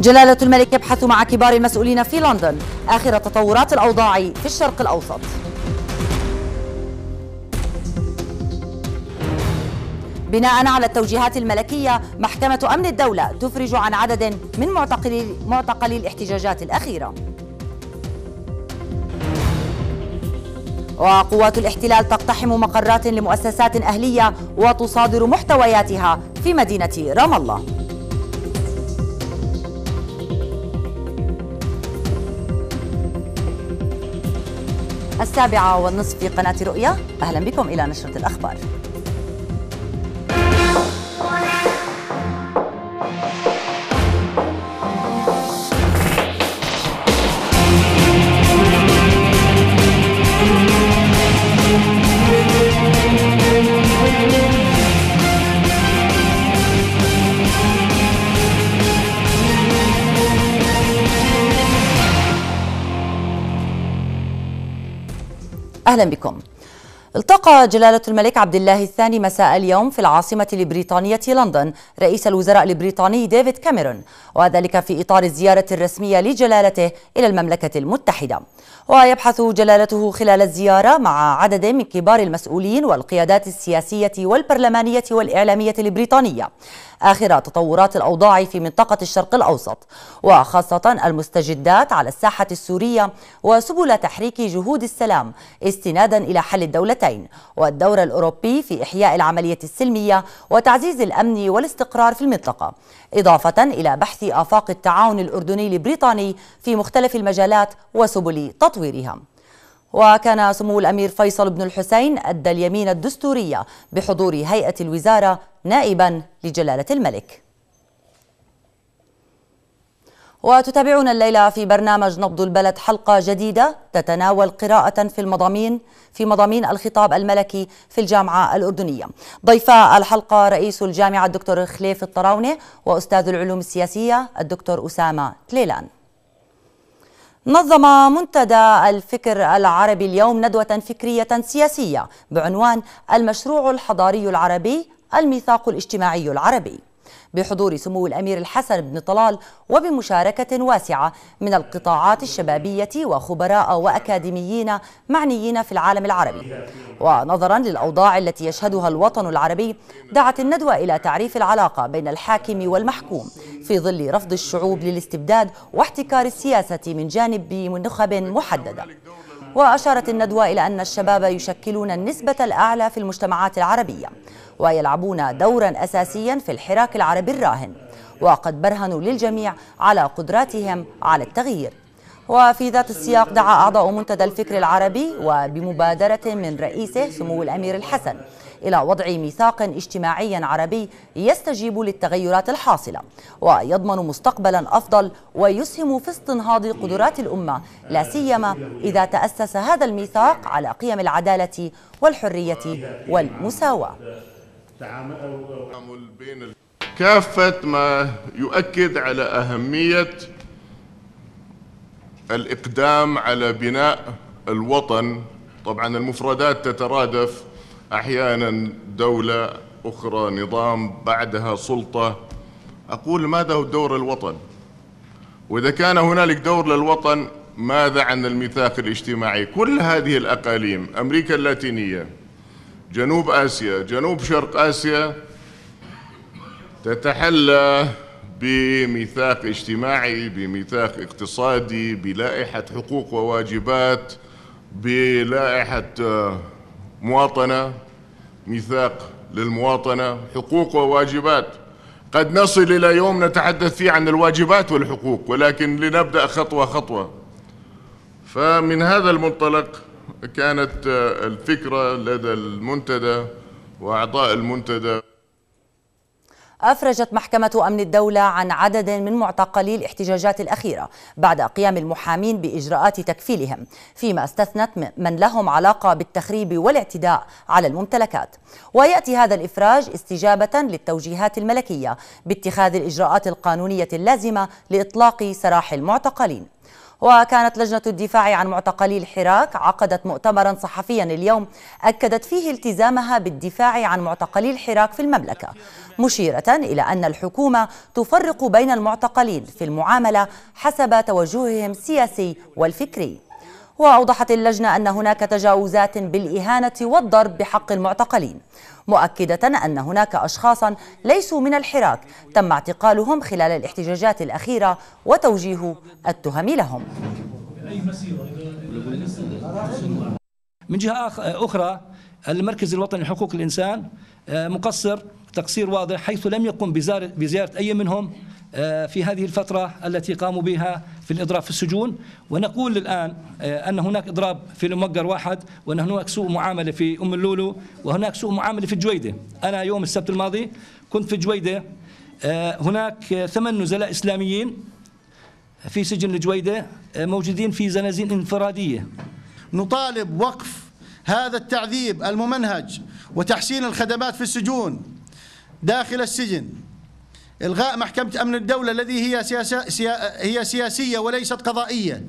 جلالة الملك يبحث مع كبار المسؤولين في لندن آخر تطورات الأوضاع في الشرق الأوسط بناء على التوجيهات الملكية محكمة أمن الدولة تفرج عن عدد من معتقلي, معتقلي الاحتجاجات الأخيرة وقوات الاحتلال تقتحم مقرات لمؤسسات أهلية وتصادر محتوياتها في مدينة رام الله السابعة والنصف في قناة رؤية أهلا بكم إلى نشرة الأخبار أهلا بكم التقى جلالة الملك عبد الله الثاني مساء اليوم في العاصمة البريطانية لندن رئيس الوزراء البريطاني ديفيد كاميرون وذلك في إطار الزيارة الرسمية لجلالته إلى المملكة المتحدة ويبحث جلالته خلال الزيارة مع عدد من كبار المسؤولين والقيادات السياسية والبرلمانية والإعلامية البريطانية آخر تطورات الأوضاع في منطقة الشرق الأوسط وخاصة المستجدات على الساحة السورية وسبل تحريك جهود السلام استنادا إلى حل الدولة الدولتين والدور الأوروبي في إحياء العملية السلمية وتعزيز الأمن والاستقرار في المنطقة إضافة إلى بحث آفاق التعاون الأردني البريطاني في مختلف المجالات وسبل تطويرها وكان سمو الأمير فيصل بن الحسين أدى اليمين الدستورية بحضور هيئة الوزارة نائبا لجلالة الملك وتتابعون الليلة في برنامج نبض البلد حلقة جديدة تتناول قراءة في المضامين في مضامين الخطاب الملكي في الجامعة الأردنية ضيفاء الحلقة رئيس الجامعة الدكتور خليف الطراونة وأستاذ العلوم السياسية الدكتور أسامة كليلان نظم منتدى الفكر العربي اليوم ندوة فكرية سياسية بعنوان المشروع الحضاري العربي الميثاق الاجتماعي العربي بحضور سمو الأمير الحسن بن طلال وبمشاركة واسعة من القطاعات الشبابية وخبراء وأكاديميين معنيين في العالم العربي ونظرا للأوضاع التي يشهدها الوطن العربي دعت الندوة إلى تعريف العلاقة بين الحاكم والمحكوم في ظل رفض الشعوب للاستبداد واحتكار السياسة من جانب نخب محددة وأشارت الندوة إلى أن الشباب يشكلون النسبة الأعلى في المجتمعات العربية ويلعبون دورا أساسيا في الحراك العربي الراهن وقد برهنوا للجميع على قدراتهم على التغيير وفي ذات السياق دعا أعضاء منتدى الفكر العربي وبمبادرة من رئيسه سمو الأمير الحسن إلى وضع ميثاق اجتماعي عربي يستجيب للتغيرات الحاصلة ويضمن مستقبلا أفضل ويسهم في استنهاض قدرات الأمة لا سيما إذا تأسس هذا الميثاق على قيم العدالة والحرية والمساواة التعامل بين كافة ما يؤكد على أهمية الإقدام على بناء الوطن طبعا المفردات تترادف أحيانا دولة أخرى نظام بعدها سلطة أقول ماذا هو دور الوطن وإذا كان هنالك دور للوطن ماذا عن الميثاق الاجتماعي كل هذه الأقاليم أمريكا اللاتينية جنوب آسيا جنوب شرق آسيا تتحلى بميثاق اجتماعي بميثاق اقتصادي بلائحة حقوق وواجبات بلائحة آه، مواطنة ميثاق للمواطنة حقوق وواجبات قد نصل إلى يوم نتحدث فيه عن الواجبات والحقوق ولكن لنبدأ خطوة خطوة فمن هذا المنطلق كانت الفكرة لدى المنتدى وأعضاء المنتدى أفرجت محكمة أمن الدولة عن عدد من معتقلي الاحتجاجات الأخيرة بعد قيام المحامين بإجراءات تكفيلهم فيما استثنت من لهم علاقة بالتخريب والاعتداء على الممتلكات ويأتي هذا الإفراج استجابة للتوجيهات الملكية باتخاذ الإجراءات القانونية اللازمة لإطلاق سراح المعتقلين وكانت لجنة الدفاع عن معتقلي الحراك عقدت مؤتمرا صحفيا اليوم أكدت فيه التزامها بالدفاع عن معتقلي الحراك في المملكة مشيرة إلى أن الحكومة تفرق بين المعتقلين في المعاملة حسب توجههم السياسي والفكري وأوضحت اللجنة أن هناك تجاوزات بالإهانة والضرب بحق المعتقلين مؤكدة أن هناك أشخاصا ليسوا من الحراك تم اعتقالهم خلال الاحتجاجات الأخيرة وتوجيه التهم لهم من جهة أخرى المركز الوطني لحقوق الإنسان آه، مقصر تقصير واضح حيث لم يقم بزيارة أي منهم آه، في هذه الفترة التي قاموا بها في الإضراب في السجون ونقول الآن آه، أن هناك إضراب في المقر واحد وأن هناك سوء معاملة في أم اللولو وهناك سوء معاملة في الجويدة أنا يوم السبت الماضي كنت في الجويدة آه، هناك ثمان نزلاء إسلاميين في سجن الجويدة موجودين في زنازين انفرادية نطالب وقف هذا التعذيب الممنهج وتحسين الخدمات في السجون داخل السجن إلغاء محكمة أمن الدولة الذي هي سياسة سيا هي سياسية وليست قضائية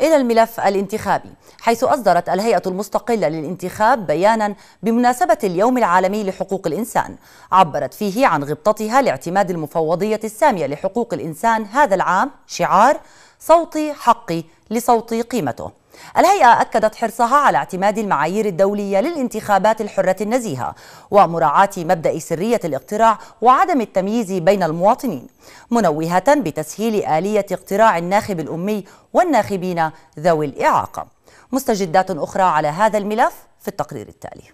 إلى الملف الانتخابي حيث أصدرت الهيئة المستقلة للانتخاب بيانا بمناسبة اليوم العالمي لحقوق الإنسان عبرت فيه عن غبطتها لاعتماد المفوضية السامية لحقوق الإنسان هذا العام شعار صوتي حقي لصوتي قيمته الهيئة أكدت حرصها على اعتماد المعايير الدولية للانتخابات الحرة النزيهة ومراعاة مبدأ سرية الاقتراع وعدم التمييز بين المواطنين منوهة بتسهيل آلية اقتراع الناخب الأمي والناخبين ذوي الإعاقة مستجدات أخرى على هذا الملف في التقرير التالي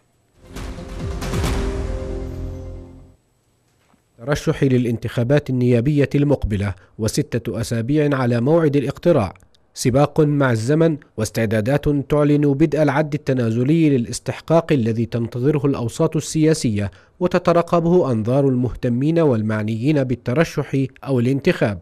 ترشحي للانتخابات النيابية المقبلة وستة أسابيع على موعد الاقتراع سباق مع الزمن واستعدادات تعلن بدء العد التنازلي للاستحقاق الذي تنتظره الأوساط السياسية وتترقبه أنظار المهتمين والمعنيين بالترشح أو الانتخاب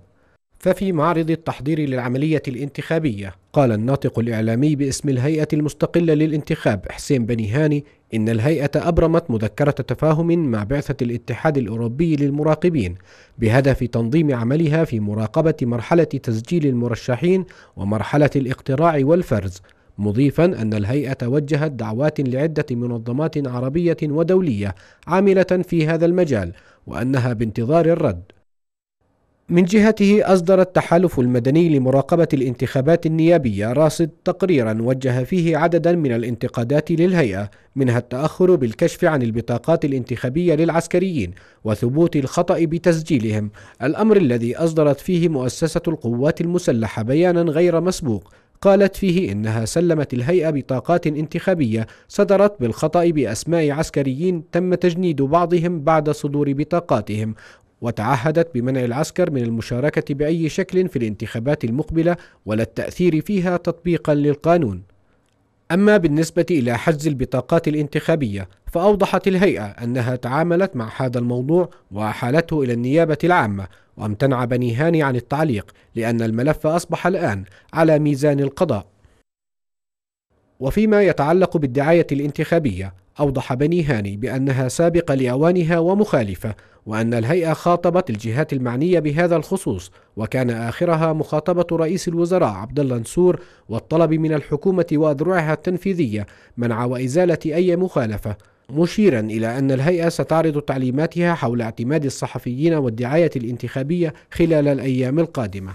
ففي معرض التحضير للعملية الانتخابية قال الناطق الإعلامي باسم الهيئة المستقلة للانتخاب حسين بني هاني إن الهيئة أبرمت مذكرة تفاهم مع بعثة الاتحاد الأوروبي للمراقبين بهدف تنظيم عملها في مراقبة مرحلة تسجيل المرشحين ومرحلة الاقتراع والفرز مضيفا أن الهيئة وجهت دعوات لعدة منظمات عربية ودولية عاملة في هذا المجال وأنها بانتظار الرد من جهته أصدر التحالف المدني لمراقبة الانتخابات النيابية راصد تقريرا وجه فيه عددا من الانتقادات للهيئة منها التأخر بالكشف عن البطاقات الانتخابية للعسكريين وثبوت الخطأ بتسجيلهم الأمر الذي أصدرت فيه مؤسسة القوات المسلحة بيانا غير مسبوق قالت فيه إنها سلمت الهيئة بطاقات انتخابية صدرت بالخطأ بأسماء عسكريين تم تجنيد بعضهم بعد صدور بطاقاتهم وتعهدت بمنع العسكر من المشاركة بأي شكل في الانتخابات المقبلة ولا التأثير فيها تطبيقا للقانون. أما بالنسبة إلى حجز البطاقات الانتخابية فأوضحت الهيئة أنها تعاملت مع هذا الموضوع وأحالته إلى النيابة العامة وامتنع بني هاني عن التعليق لأن الملف أصبح الآن على ميزان القضاء وفيما يتعلق بالدعاية الانتخابية أوضح بني هاني بأنها سابقة لأوانها ومخالفة وأن الهيئة خاطبت الجهات المعنية بهذا الخصوص وكان آخرها مخاطبة رئيس الوزراء عبد الله نسور والطلب من الحكومة وأذرعها التنفيذية منع وإزالة أي مخالفة مشيرا إلى أن الهيئة ستعرض تعليماتها حول اعتماد الصحفيين والدعاية الانتخابية خلال الأيام القادمة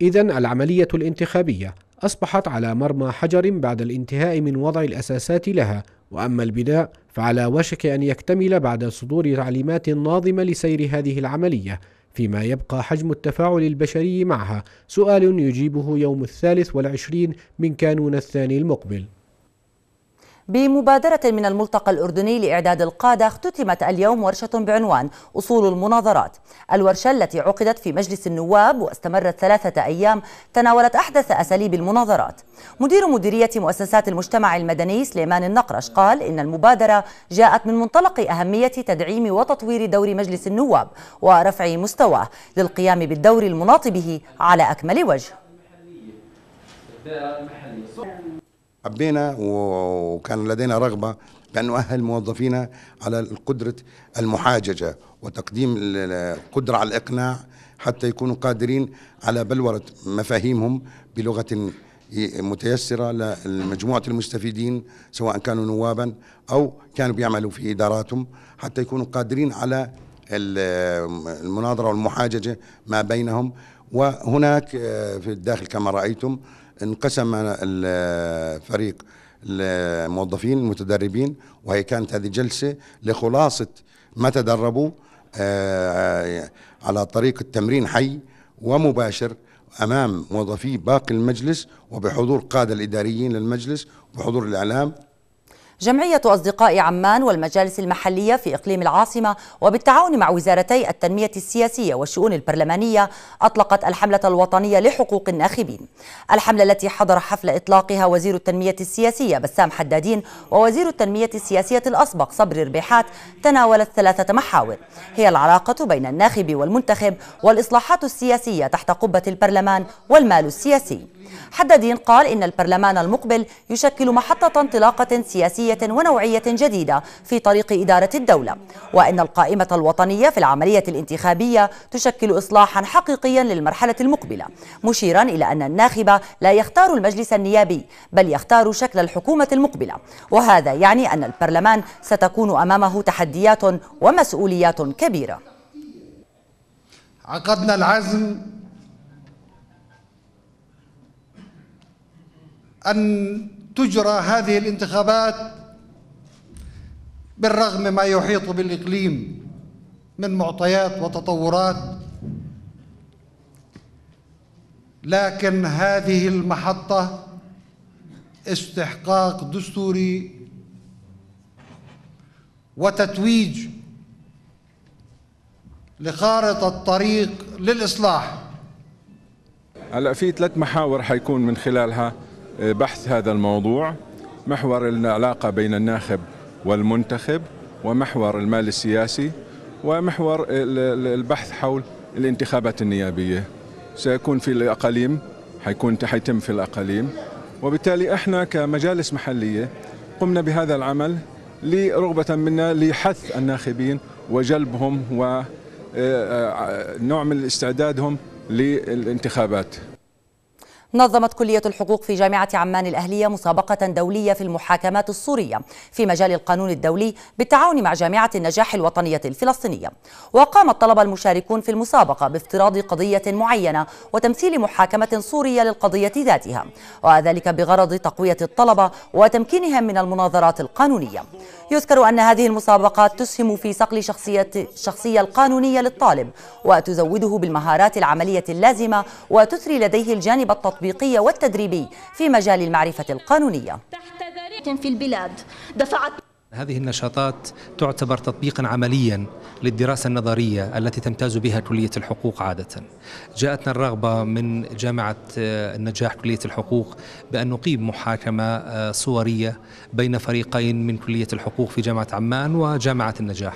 إذا العملية الانتخابية أصبحت على مرمى حجر بعد الانتهاء من وضع الأساسات لها وأما البناء فعلى وشك أن يكتمل بعد صدور تعليمات ناظمة لسير هذه العملية فيما يبقى حجم التفاعل البشري معها سؤال يجيبه يوم الثالث والعشرين من كانون الثاني المقبل بمبادرة من الملتقى الأردني لإعداد القادة اختتمت اليوم ورشة بعنوان أصول المناظرات الورشة التي عقدت في مجلس النواب واستمرت ثلاثة أيام تناولت أحدث أساليب المناظرات مدير مديرية مؤسسات المجتمع المدني سليمان النقرش قال إن المبادرة جاءت من منطلق أهمية تدعيم وتطوير دور مجلس النواب ورفع مستواه للقيام بالدور المناط به على أكمل وجه حبينا وكان لدينا رغبة بأن نؤهل موظفينا على القدرة المحاججة وتقديم القدرة على الإقناع حتى يكونوا قادرين على بلورة مفاهيمهم بلغة متيسرة لمجموعة المستفيدين سواء كانوا نوابا أو كانوا بيعملوا في إداراتهم حتى يكونوا قادرين على المناظرة والمحاججة ما بينهم وهناك آه، في الداخل كما رأيتم انقسم الفريق الموظفين المتدربين وهي كانت هذه جلسة لخلاصة ما تدربوا آه، على طريق التمرين حي ومباشر أمام موظفي باقي المجلس وبحضور قادة الإداريين للمجلس وبحضور الإعلام جمعية أصدقاء عمان والمجالس المحلية في إقليم العاصمة وبالتعاون مع وزارتي التنمية السياسية والشؤون البرلمانية أطلقت الحملة الوطنية لحقوق الناخبين الحملة التي حضر حفل إطلاقها وزير التنمية السياسية بسام حدادين ووزير التنمية السياسية الأسبق صبري ربيحات تناولت ثلاثة محاور هي العلاقة بين الناخب والمنتخب والإصلاحات السياسية تحت قبة البرلمان والمال السياسي حدادين قال إن البرلمان المقبل يشكل محطة انطلاقة سياسية تكتيكية ونوعية جديدة في طريق إدارة الدولة وأن القائمة الوطنية في العملية الانتخابية تشكل إصلاحا حقيقيا للمرحلة المقبلة مشيرا إلى أن الناخب لا يختار المجلس النيابي بل يختار شكل الحكومة المقبلة وهذا يعني أن البرلمان ستكون أمامه تحديات ومسؤوليات كبيرة عقدنا العزم أن تجرى هذه الانتخابات بالرغم ما يحيط بالإقليم من معطيات وتطورات لكن هذه المحطة استحقاق دستوري وتتويج لخارطة طريق للإصلاح هلا في ثلاث محاور حيكون من خلالها آه، بحث هذا الموضوع محور العلاقة بين الناخب والمنتخب ومحور المال السياسي ومحور البحث حول الانتخابات النيابية سيكون في الأقاليم حيكون حيتم في الأقاليم وبالتالي احنا كمجالس محلية قمنا بهذا العمل لرغبة منا لحث الناخبين وجلبهم ونوع آه، آه، من استعدادهم للانتخابات نظمت كلية الحقوق في جامعة عمان الأهلية مسابقة دولية في المحاكمات السورية في مجال القانون الدولي بالتعاون مع جامعة النجاح الوطنية الفلسطينية وقام الطلبة المشاركون في المسابقة بافتراض قضية معينة وتمثيل محاكمة سورية للقضية ذاتها وذلك بغرض تقوية الطلبة وتمكينهم من المناظرات القانونية يذكر أن هذه المسابقات تسهم في صقل شخصية الشخصية القانونية للطالب وتزوده بالمهارات العملية اللازمة وتثري لديه الجانب التطبيقي التطبيقي والتدريبي في مجال المعرفة القانونية في البلاد دفعت هذه النشاطات تعتبر تطبيقا عمليا للدراسه النظريه التي تمتاز بها كليه الحقوق عاده. جاءتنا الرغبه من جامعه آه، النجاح كليه الحقوق بان نقيم محاكمه آه، صوريه بين فريقين من كليه الحقوق في جامعه عمان وجامعه النجاح.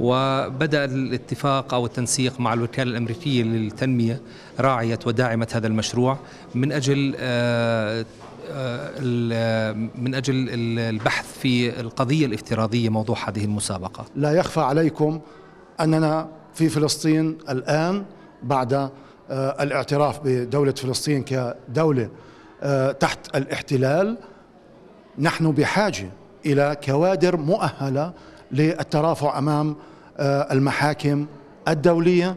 وبدا الاتفاق او التنسيق مع الوكاله الامريكيه للتنميه راعيه وداعمه هذا المشروع من اجل آه، آه، من أجل البحث في القضية الافتراضية موضوع هذه المسابقة لا يخفى عليكم أننا في فلسطين الآن بعد آه، الاعتراف بدولة فلسطين كدولة آه، تحت الاحتلال نحن بحاجة إلى كوادر مؤهلة للترافع أمام المحاكم الدولية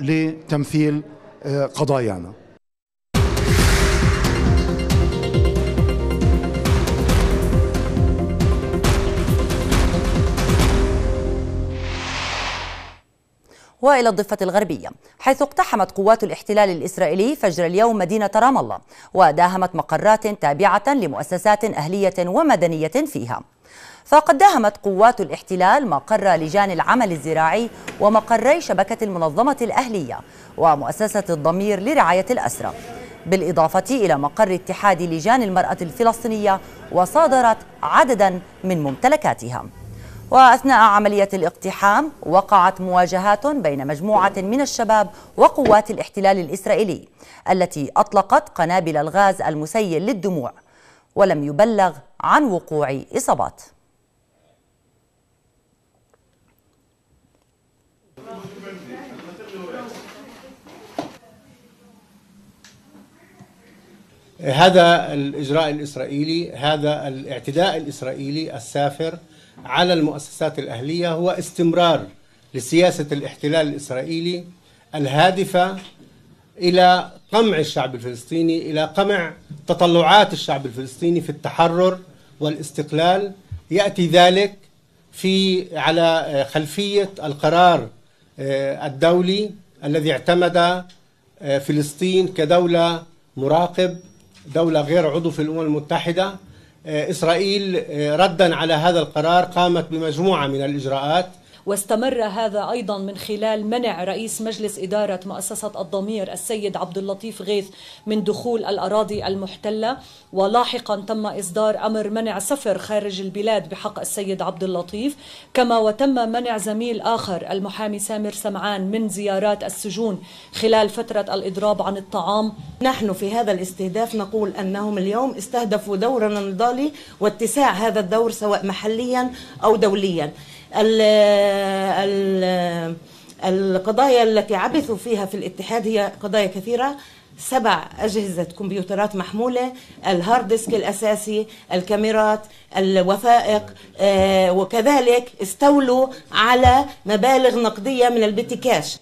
لتمثيل قضايانا والى الضفه الغربيه حيث اقتحمت قوات الاحتلال الاسرائيلي فجر اليوم مدينه رام الله وداهمت مقرات تابعه لمؤسسات اهليه ومدنيه فيها فقد داهمت قوات الاحتلال مقر لجان العمل الزراعي ومقري شبكه المنظمه الاهليه ومؤسسه الضمير لرعايه الاسرى بالإضافة إلى مقر اتحاد لجان المرأة الفلسطينية وصادرت عددا من ممتلكاتها وأثناء عملية الاقتحام وقعت مواجهات بين مجموعة من الشباب وقوات الاحتلال الإسرائيلي التي أطلقت قنابل الغاز المسيل للدموع ولم يبلغ عن وقوع إصابات هذا الإجراء الإسرائيلي هذا الاعتداء الإسرائيلي السافر على المؤسسات الأهلية هو استمرار لسياسة الاحتلال الإسرائيلي الهادفة إلى قمع الشعب الفلسطيني إلى قمع تطلعات الشعب الفلسطيني في التحرر والاستقلال يأتي ذلك في على خلفية القرار آه، الدولي الذي اعتمد آه، فلسطين كدولة مراقب دولة غير عضو في الأمم المتحدة آه، إسرائيل آه، ردا على هذا القرار قامت بمجموعة من الإجراءات واستمر هذا أيضا من خلال منع رئيس مجلس إدارة مؤسسة الضمير السيد عبد اللطيف غيث من دخول الأراضي المحتلة ولاحقا تم إصدار أمر منع سفر خارج البلاد بحق السيد عبد اللطيف كما وتم منع زميل آخر المحامي سامر سمعان من زيارات السجون خلال فترة الإضراب عن الطعام نحن في هذا الاستهداف نقول أنهم اليوم استهدفوا دورنا النضالي واتساع هذا الدور سواء محليا أو دوليا القضايا التي عبثوا فيها في الاتحاد هي قضايا كثيرة سبع أجهزة كمبيوترات محمولة الهارد ديسك الأساسي الكاميرات الوثائق آه، وكذلك استولوا على مبالغ نقدية من البيتي كاش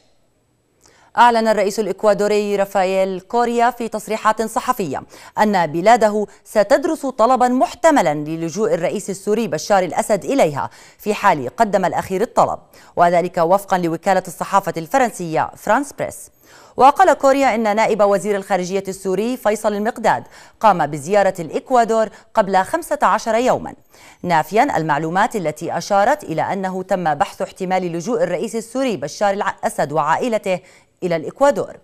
أعلن الرئيس الإكوادوري رافائيل كوريا في تصريحات صحفية أن بلاده ستدرس طلبا محتملا للجوء الرئيس السوري بشار الأسد إليها في حال قدم الأخير الطلب وذلك وفقا لوكالة الصحافة الفرنسية فرانس بريس وقال كوريا إن نائب وزير الخارجية السوري فيصل المقداد قام بزيارة الإكوادور قبل 15 يوما نافيا المعلومات التي أشارت إلى أنه تم بحث احتمال لجوء الرئيس السوري بشار الأسد وعائلته إلى الإكوادور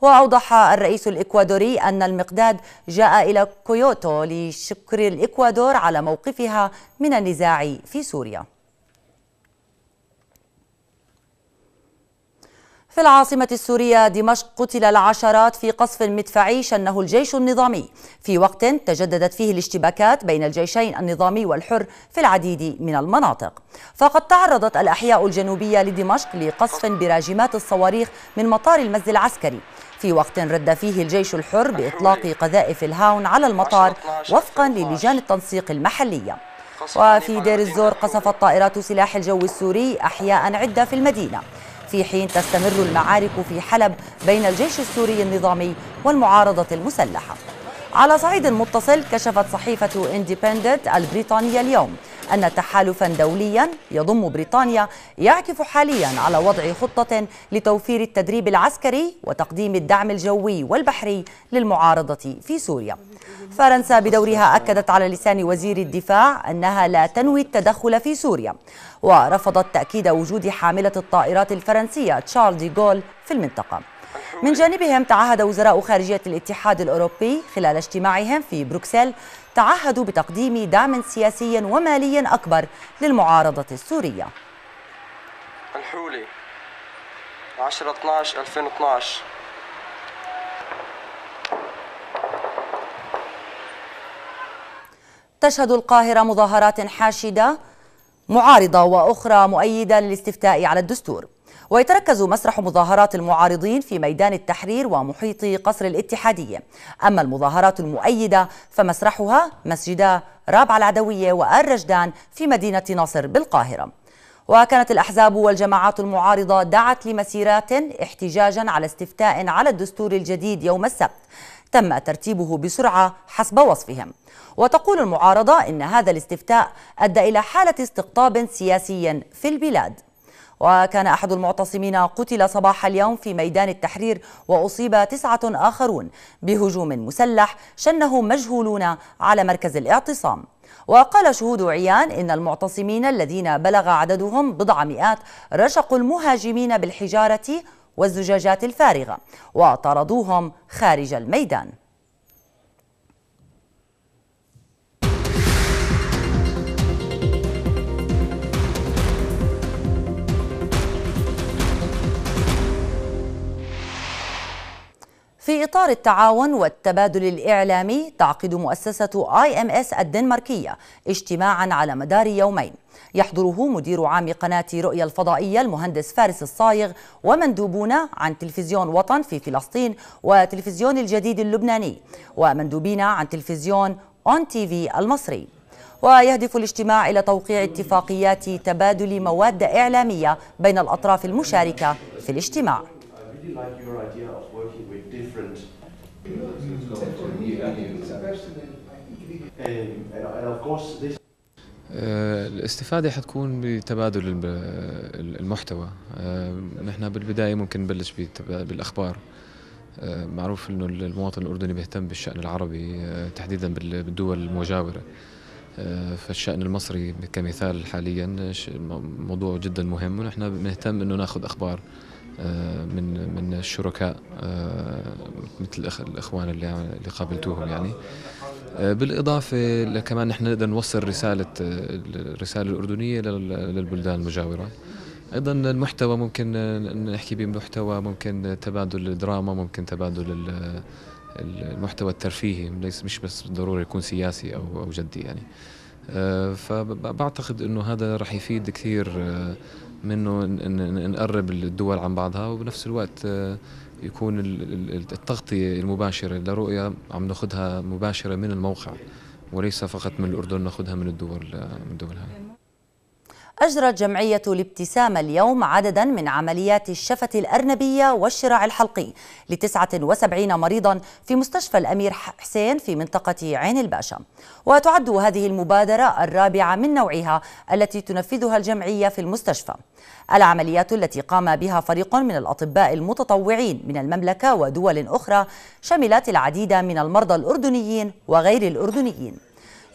وأوضح الرئيس الإكوادوري أن المقداد جاء إلى كيوتو لشكر الإكوادور على موقفها من النزاع في سوريا في العاصمة السورية دمشق قتل العشرات في قصف مدفعي شنه الجيش النظامي في وقت تجددت فيه الاشتباكات بين الجيشين النظامي والحر في العديد من المناطق فقد تعرضت الأحياء الجنوبية لدمشق لقصف براجمات الصواريخ من مطار المز العسكري في وقت رد فيه الجيش الحر بإطلاق قذائف الهاون على المطار وفقا للجان التنسيق المحلية وفي دير الزور قصفت طائرات سلاح الجو السوري أحياء عدة في المدينة في حين تستمر المعارك في حلب بين الجيش السوري النظامي والمعارضة المسلحة على صعيد متصل كشفت صحيفة اندبندنت البريطانية اليوم أن تحالفا دوليا يضم بريطانيا يعكف حاليا على وضع خطة لتوفير التدريب العسكري وتقديم الدعم الجوي والبحري للمعارضة في سوريا فرنسا بدورها أكدت على لسان وزير الدفاع أنها لا تنوي التدخل في سوريا ورفضت تأكيد وجود حاملة الطائرات الفرنسية تشارل دي جول في المنطقة من جانبهم تعهد وزراء خارجية الاتحاد الأوروبي خلال اجتماعهم في بروكسل تعهدوا بتقديم دعم سياسي ومالي أكبر للمعارضة السورية الحولي 10 12 2012 تشهد القاهرة مظاهرات حاشدة معارضة وأخرى مؤيدة للاستفتاء على الدستور ويتركز مسرح مظاهرات المعارضين في ميدان التحرير ومحيط قصر الاتحادية أما المظاهرات المؤيدة فمسرحها مسجدا رابعة العدوية والرجدان في مدينة ناصر بالقاهرة وكانت الأحزاب والجماعات المعارضة دعت لمسيرات احتجاجا على استفتاء على الدستور الجديد يوم السبت تم ترتيبه بسرعة حسب وصفهم وتقول المعارضة إن هذا الاستفتاء أدى إلى حالة استقطاب سياسي في البلاد وكان أحد المعتصمين قتل صباح اليوم في ميدان التحرير وأصيب تسعة آخرون بهجوم مسلح شنه مجهولون على مركز الاعتصام وقال شهود عيان إن المعتصمين الذين بلغ عددهم بضع مئات رشقوا المهاجمين بالحجارة والزجاجات الفارغة وطردوهم خارج الميدان في إطار التعاون والتبادل الإعلامي تعقد مؤسسة آي إم إس الدنماركية اجتماعا على مدار يومين يحضره مدير عام قناة رؤيا الفضائية المهندس فارس الصايغ ومندوبون عن تلفزيون وطن في فلسطين وتلفزيون الجديد اللبناني ومندوبين عن تلفزيون أون تي في المصري ويهدف الاجتماع إلى توقيع اتفاقيات تبادل مواد إعلامية بين الأطراف المشاركة في الاجتماع different. Uh, الاستفادة حتكون بتبادل المحتوى uh, نحن بالبداية ممكن نبلش بالأخبار uh, معروف أنه المواطن الأردني بيهتم بالشأن العربي تحديدا بالدول المجاورة فالشأن المصري كمثال حاليا موضوع جدا مهم ونحن بنهتم أنه ناخذ أخبار آه، من من الشركاء آه، مثل الاخوان اللي اللي قابلتوهم يعني آه، بالاضافه لكمان نحن نقدر نوصل رساله الرساله الاردنيه للبلدان المجاوره ايضا المحتوى ممكن نحكي بمحتوى ممكن تبادل الدراما ممكن تبادل المحتوى الترفيهي ليس مش بس ضروري يكون سياسي او او جدي يعني فبعتقد انه هذا راح يفيد كثير منه نقرب الدول عن بعضها وبنفس الوقت آه، يكون التغطية المباشرة لرؤية عم ناخذها مباشرة من الموقع وليس فقط من الأردن ناخذها من الدول آه، من الدول هاي أجرت جمعية الابتسامة اليوم عددا من عمليات الشفة الأرنبية والشراع الحلقي لتسعة 79 مريضا في مستشفى الأمير حسين في منطقة عين الباشا وتعد هذه المبادرة الرابعة من نوعها التي تنفذها الجمعية في المستشفى العمليات التي قام بها فريق من الأطباء المتطوعين من المملكة ودول أخرى شملت العديد من المرضى الأردنيين وغير الأردنيين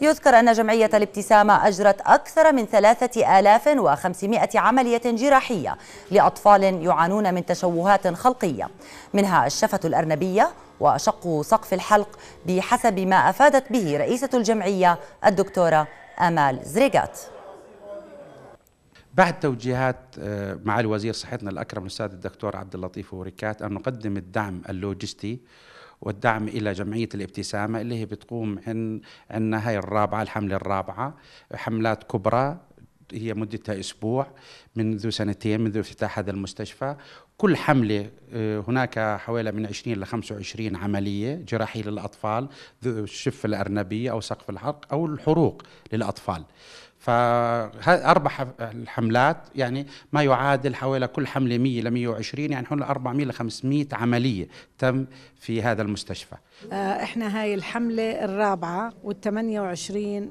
يذكر أن جمعية الابتسامة أجرت أكثر من 3500 عملية جراحية لأطفال يعانون من تشوهات خلقية منها الشفة الأرنبية وشق سقف الحلق بحسب ما أفادت به رئيسة الجمعية الدكتورة أمال زريغات بعد توجيهات آه، معالي وزير صحتنا الاكرم الاستاذ الدكتور عبد اللطيف وريكات ان نقدم الدعم اللوجستي والدعم إلى جمعية الابتسامة اللي هي بتقوم عن عندنا هاي الرابعة الحملة الرابعة حملات كبرى هي مدتها أسبوع منذ سنتين منذ افتتاح هذا المستشفى كل حملة آه، هناك حوالي من 20 ل 25 عملية جراحية للأطفال الشفة الأرنبية أو سقف الحرق أو الحروق للأطفال فاربع الحملات يعني ما يعادل حوالي كل حمله 100 ل 120 يعني حوالي 400 ل 500 عمليه تم في هذا المستشفى آه، احنا هاي الحملة الرابعة الرابعة وال28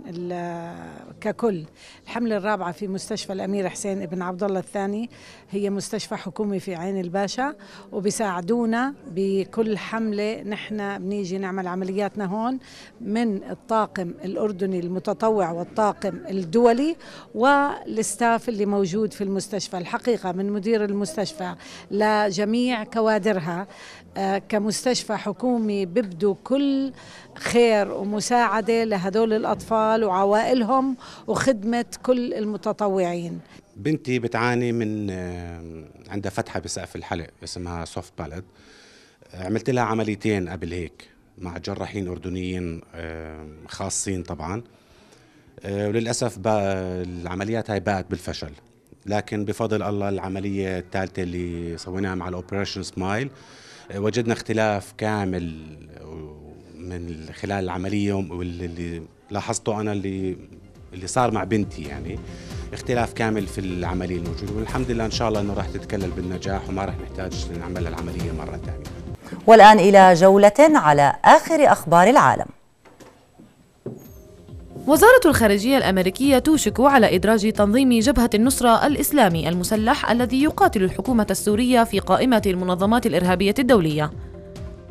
ككل الحملة الرابعة في مستشفى الأمير حسين بن عبد الله الثاني هي مستشفى حكومي في عين الباشا وبيساعدونا بكل حملة نحن بنيجي نعمل عملياتنا هون من الطاقم الأردني المتطوع والطاقم الدولي والستاف اللي موجود في المستشفى الحقيقة من مدير المستشفى لجميع كوادرها كمستشفى حكومي بيبدو كل خير ومساعدة لهدول الأطفال وعوائلهم وخدمة كل المتطوعين بنتي بتعاني من عندها فتحة بسقف الحلق اسمها سوفت بالد عملت لها عمليتين قبل هيك مع جراحين أردنيين خاصين طبعا آه، وللأسف العمليات هاي باءت بالفشل لكن بفضل الله العملية الثالثة اللي سويناها مع الأوبريشن سمايل وجدنا اختلاف كامل من خلال العمليه واللي لاحظته انا اللي اللي صار مع بنتي يعني اختلاف كامل في العمليه الموجوده والحمد لله ان شاء الله انه راح تتكلل بالنجاح وما راح نحتاج نعمل العمليه مره ثانيه والان الى جوله على اخر اخبار العالم وزارة الخارجية الأمريكية توشك على إدراج تنظيم جبهة النصرة الإسلامي المسلح الذي يقاتل الحكومة السورية في قائمة المنظمات الإرهابية الدولية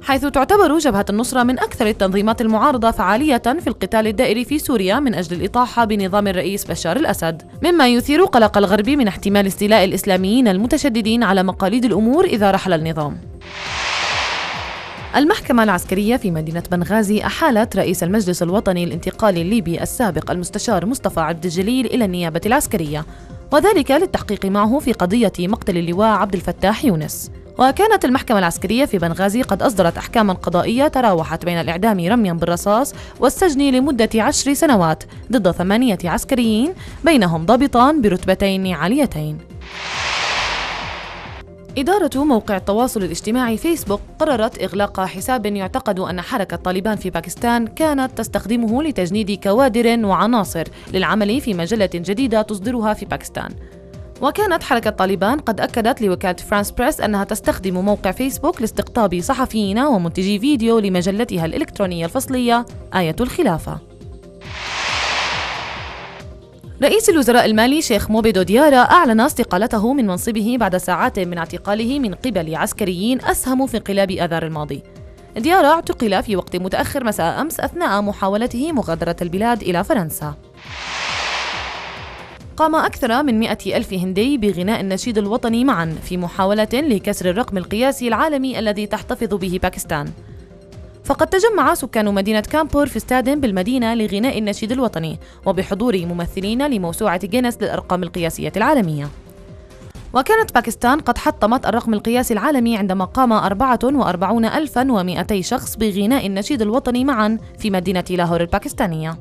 حيث تعتبر جبهة النصرة من أكثر التنظيمات المعارضة فعالية في القتال الدائري في سوريا من أجل الإطاحة بنظام الرئيس بشار الأسد مما يثير قلق الغرب من احتمال استيلاء الإسلاميين المتشددين على مقاليد الأمور إذا رحل النظام المحكمة العسكرية في مدينة بنغازي أحالت رئيس المجلس الوطني الانتقالي الليبي السابق المستشار مصطفى عبد الجليل إلى النيابة العسكرية وذلك للتحقيق معه في قضية مقتل اللواء عبد الفتاح يونس وكانت المحكمة العسكرية في بنغازي قد أصدرت أحكاما قضائية تراوحت بين الإعدام رميا بالرصاص والسجن لمدة عشر سنوات ضد ثمانية عسكريين بينهم ضابطان برتبتين عاليتين إدارة موقع التواصل الاجتماعي فيسبوك قررت إغلاق حساب يعتقد أن حركة طالبان في باكستان كانت تستخدمه لتجنيد كوادر وعناصر للعمل في مجلة جديدة تصدرها في باكستان. وكانت حركة طالبان قد أكدت لوكالة فرانس بريس أنها تستخدم موقع فيسبوك لاستقطاب صحفيين ومنتجي فيديو لمجلتها الإلكترونية الفصلية آية الخلافة. رئيس الوزراء المالي شيخ موبيدو ديارا أعلن استقالته من منصبه بعد ساعات من اعتقاله من قبل عسكريين أسهموا في انقلاب آذار الماضي ديارا اعتقل في وقت متأخر مساء أمس أثناء محاولته مغادرة البلاد إلى فرنسا قام أكثر من 100 ألف هندي بغناء النشيد الوطني معا في محاولة لكسر الرقم القياسي العالمي الذي تحتفظ به باكستان فقد تجمع سكان مدينة كامبور في استاد بالمدينة لغناء النشيد الوطني وبحضور ممثلين لموسوعة جينيس للأرقام القياسية العالمية وكانت باكستان قد حطمت الرقم القياسي العالمي عندما قام 44200 شخص بغناء النشيد الوطني معا في مدينة لاهور الباكستانية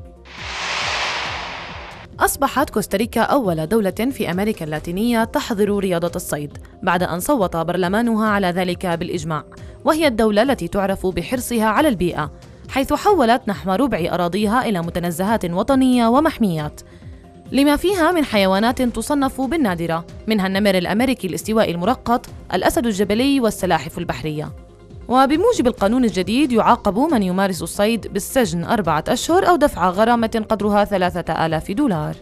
أصبحت كوستاريكا أول دولة في أمريكا اللاتينية تحظر رياضة الصيد بعد أن صوت برلمانها على ذلك بالإجماع وهي الدولة التي تعرف بحرصها على البيئة حيث حولت نحو ربع أراضيها إلى متنزهات وطنية ومحميات لما فيها من حيوانات تصنف بالنادرة منها النمر الأمريكي الاستوائي المرقط الأسد الجبلي والسلاحف البحرية وبموجب القانون الجديد يعاقب من يمارس الصيد بالسجن أربعة أشهر أو دفع غرامة قدرها ثلاثة آلاف دولار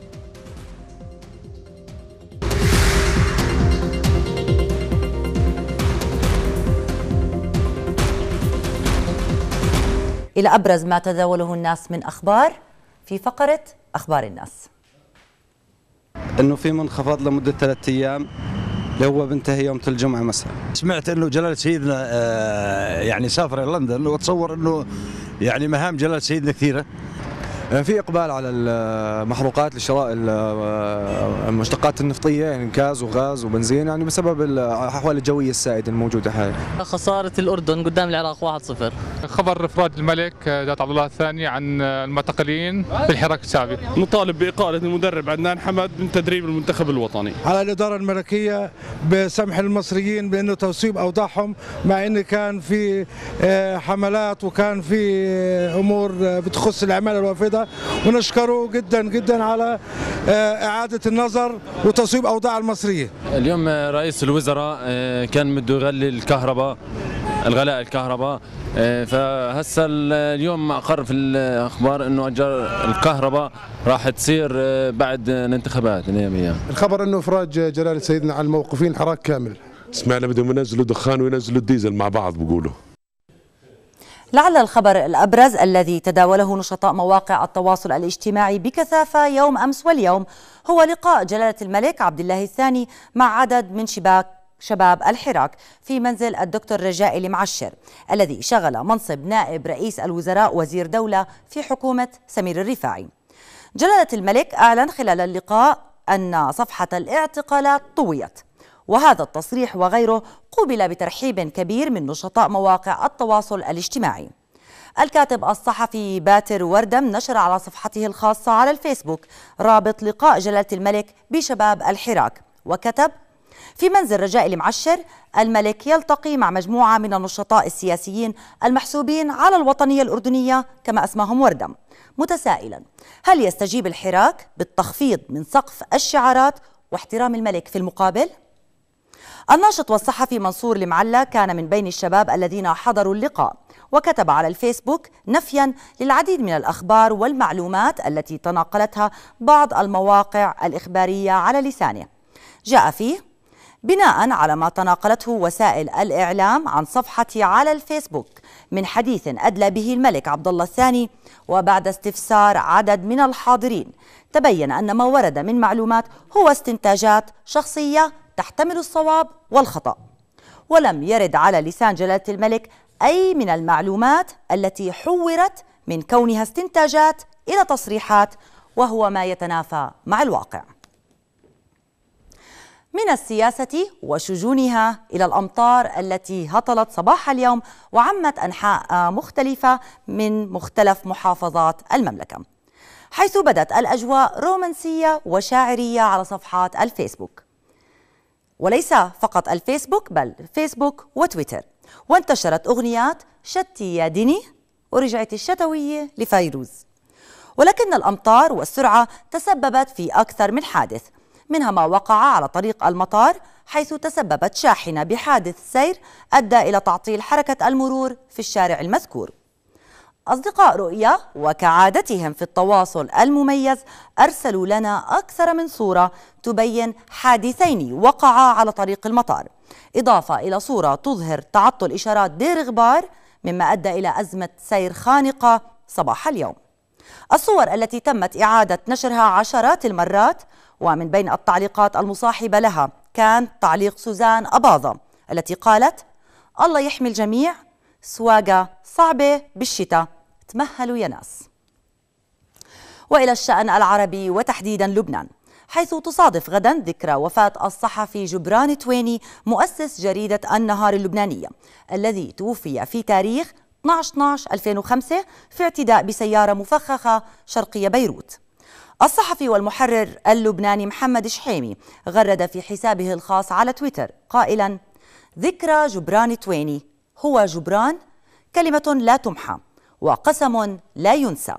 إلى أبرز ما تداوله الناس من أخبار في فقرة أخبار الناس أنه في منخفض لمدة ثلاثة أيام اللي هو بنتهي يوم الجمعه مساء سمعت انه جلاله سيدنا آه، يعني سافر الى لندن وتصور انه يعني مهام جلاله سيدنا كثيره آه، في اقبال على المحروقات لشراء آه، المشتقات النفطيه يعني كاز وغاز وبنزين يعني بسبب الاحوال الجويه السائده الموجوده حاليا. خساره الاردن قدام العراق 1-0. خبر افراد الملك آه، ذات عبد الله الثاني عن المعتقلين في الحراك الشعبي. نطالب باقاله المدرب عدنان حمد من تدريب المنتخب الوطني. على الاداره الملكيه بسمح المصريين بانه توصيب اوضاعهم مع ان كان في حملات وكان في امور بتخص العماله الوافده هذا ونشكره جدا جدا على آه، اعاده النظر وتصويب اوضاع المصريه. اليوم آه، رئيس الوزراء آه، كان بده يغلي الكهرباء الغلاء الكهرباء فهسا اليوم اقر في الاخبار انه اجار الكهرباء راح تصير بعد الانتخابات الايام الخبر انه افراج جلاله سيدنا على الموقفين حراك كامل سمعنا بدهم ينزلوا دخان وينزلوا الديزل مع بعض بقولوا لعل الخبر الأبرز الذي تداوله نشطاء مواقع التواصل الاجتماعي بكثافة يوم أمس واليوم هو لقاء جلالة الملك عبد الله الثاني مع عدد من شباك شباب الحراك في منزل الدكتور رجائي المعشر الذي شغل منصب نائب رئيس الوزراء وزير دولة في حكومة سمير الرفاعي جلالة الملك أعلن خلال اللقاء أن صفحة الاعتقالات طويت وهذا التصريح وغيره قوبل بترحيب كبير من نشطاء مواقع التواصل الاجتماعي الكاتب الصحفي باتر وردم نشر على صفحته الخاصة على الفيسبوك رابط لقاء جلالة الملك بشباب الحراك وكتب في منزل رجاء المعشر الملك يلتقي مع مجموعة من النشطاء السياسيين المحسوبين على الوطنية الأردنية كما أسماهم وردم متسائلا هل يستجيب الحراك بالتخفيض من سقف الشعارات واحترام الملك في المقابل؟ الناشط والصحفي منصور المعلى كان من بين الشباب الذين حضروا اللقاء وكتب على الفيسبوك نفيا للعديد من الأخبار والمعلومات التي تناقلتها بعض المواقع الإخبارية على لسانه جاء فيه بناء على ما تناقلته وسائل الإعلام عن صفحتي على الفيسبوك من حديث أدلى به الملك عبد الله الثاني وبعد استفسار عدد من الحاضرين تبين أن ما ورد من معلومات هو استنتاجات شخصية تحتمل الصواب والخطأ ولم يرد على لسان جلالة الملك أي من المعلومات التي حورت من كونها استنتاجات إلى تصريحات وهو ما يتنافى مع الواقع من السياسة وشجونها إلى الأمطار التي هطلت صباح اليوم وعمت أنحاء مختلفة من مختلف محافظات المملكة حيث بدت الأجواء رومانسية وشاعرية على صفحات الفيسبوك وليس فقط الفيسبوك بل فيسبوك وتويتر وانتشرت أغنيات شتي يا دني ورجعت الشتوية لفيروز ولكن الأمطار والسرعة تسببت في أكثر من حادث منها ما وقع على طريق المطار حيث تسببت شاحنة بحادث سير أدى إلى تعطيل حركة المرور في الشارع المذكور أصدقاء رؤية وكعادتهم في التواصل المميز أرسلوا لنا أكثر من صورة تبين حادثين وقعا على طريق المطار إضافة إلى صورة تظهر تعطل إشارات دير غبار مما أدى إلى أزمة سير خانقة صباح اليوم الصور التي تمت إعادة نشرها عشرات المرات ومن بين التعليقات المصاحبة لها كان تعليق سوزان أباظة التي قالت الله يحمي الجميع سواقة صعبة بالشتاء تمهلوا يا ناس وإلى الشأن العربي وتحديدا لبنان حيث تصادف غدا ذكرى وفاة الصحفي جبران تويني مؤسس جريدة النهار اللبنانية الذي توفي في تاريخ 12-12-2005 في اعتداء بسيارة مفخخة شرقية بيروت الصحفي والمحرر اللبناني محمد شحيمي غرد في حسابه الخاص على تويتر قائلا ذكرى جبران تويني هو جبران كلمة لا تمحى وقسم لا ينسى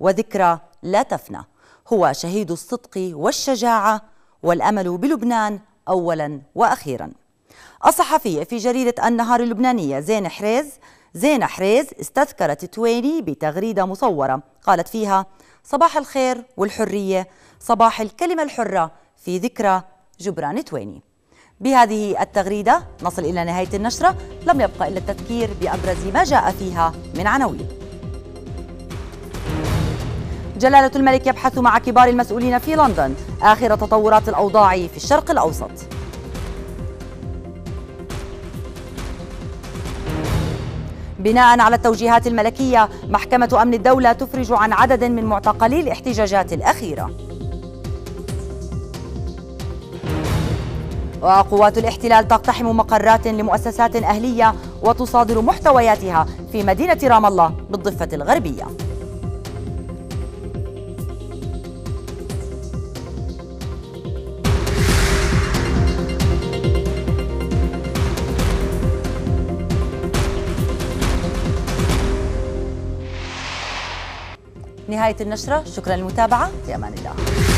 وذكرى لا تفنى هو شهيد الصدق والشجاعه والامل بلبنان اولا واخيرا الصحفيه في جريده النهار اللبنانيه زين حريز زين حريز استذكرت تويني بتغريده مصوره قالت فيها صباح الخير والحريه صباح الكلمه الحره في ذكرى جبران تويني بهذه التغريده نصل الى نهايه النشره لم يبقى الا التذكير بابرز ما جاء فيها من عناوين جلالة الملك يبحث مع كبار المسؤولين في لندن آخر تطورات الأوضاع في الشرق الأوسط بناء على التوجيهات الملكية محكمة أمن الدولة تفرج عن عدد من معتقلي الاحتجاجات الأخيرة وقوات الاحتلال تقتحم مقرات لمؤسسات أهلية وتصادر محتوياتها في مدينة رام الله بالضفة الغربية نهاية النشرة شكرا للمتابعة في أمان الله